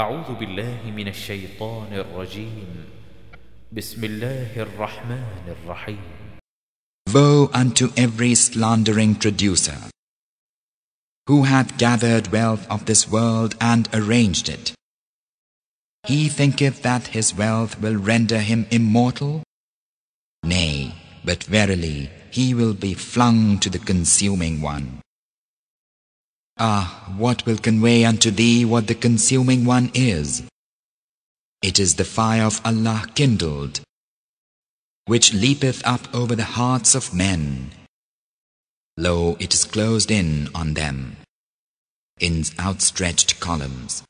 أعوذ بالله من الشيطان الرجيم بسم الله الرحمن الرحيم Woe unto every slandering traducer who hath gathered wealth of this world and arranged it. He thinketh that his wealth will render him immortal. Nay, but verily he will be flung to the consuming one. Ah, what will convey unto thee what the consuming one is? It is the fire of Allah kindled, which leapeth up over the hearts of men. Lo, it is closed in on them, in outstretched columns.